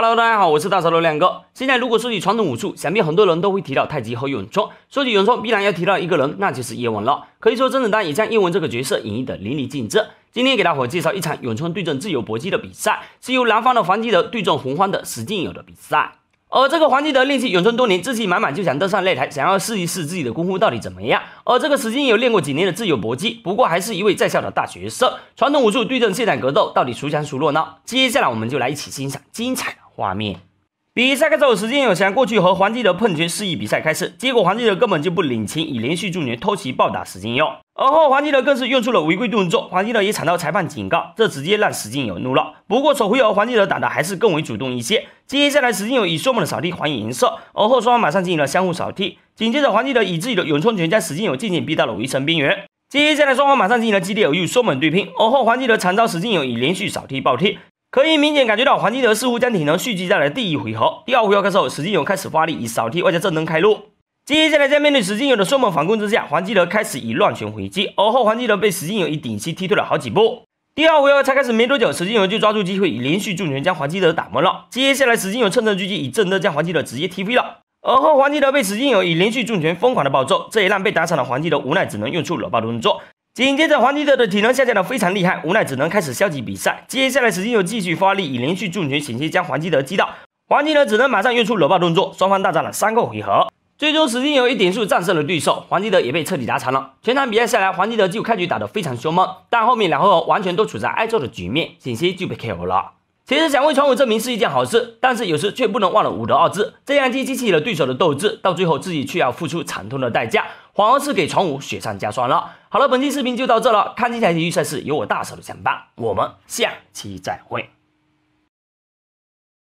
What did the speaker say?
Hello，大家好，我是大舌头亮哥。现在如果说起传统武术，想必很多人都会提到太极和咏春。说起咏春，必然要提到一个人，那就是叶问了。可以说甄子丹也将叶问这个角色演绎的淋漓尽致。今天给大伙介绍一场咏春对阵自由搏击的比赛，是由南方的黄积德对阵洪荒的史进友的比赛。而这个黄积德练习咏春多年，志气满满，就想登上擂台，想要试一试自己的功夫到底怎么样。而这个史进友练过几年的自由搏击，不过还是一位在校的大学生。传统武术对阵现代格斗，到底孰强孰弱呢？接下来我们就来一起欣赏精彩。画面，比赛开始，史金友想过去和黄继德碰拳示意比赛开始，结果黄继德根本就不领情，以连续重拳偷袭暴打史金友，而后黄继德更是用出了违规动作，黄继德也惨遭裁判警告，这直接让史金友怒了。不过手回合黄继德打的还是更为主动一些。接下来史金友以双猛的扫踢还以颜色，而后双方马上进行了相互扫踢，紧接着黄继德以自己的咏春拳将史金友渐渐逼到了围城边缘。接下来双方马上进行了激烈而又双猛对拼，而后黄继德惨遭史金友以连续扫踢暴踢。可以明显感觉到黄金德似乎将体能蓄积在了第一回合。第二回合开始史金勇开始发力，以扫踢外加正蹬开路。接下来在面对史金勇的双猛反攻之下，黄金德开始以乱拳回击。而后黄金德被史金勇以顶膝踢退了好几步。第二回合才开始没多久，史金勇就抓住机会以连续重拳将黄金德打懵了。接下来史金勇趁胜追击，以正蹬将黄金德直接踢飞了。而后黄金德被史金勇以连续重拳疯狂的暴揍，这也让被打惨的黄金德无奈只能用出搂抱的动作。紧接着，黄金德的体能下降的非常厉害，无奈只能开始消极比赛。接下来，史金友继续发力，以连续重拳险些将黄金德击倒。黄金德只能马上用出搂抱动作，双方大战了三个回合，最终史金友以点数战胜了对手，黄金德也被彻底打残了。全场比赛下来，黄金德就开局打得非常凶猛，但后面两回合完全都处在挨揍的局面，险些就被 KO 了。其实想为传武证明是一件好事，但是有时却不能忘了武德二字。这样既激起了对手的斗志，到最后自己却要付出惨痛的代价，反而是给传武雪上加霜了。好了，本期视频就到这了。看精彩体育赛事，有我大手的相伴。我们下期再会。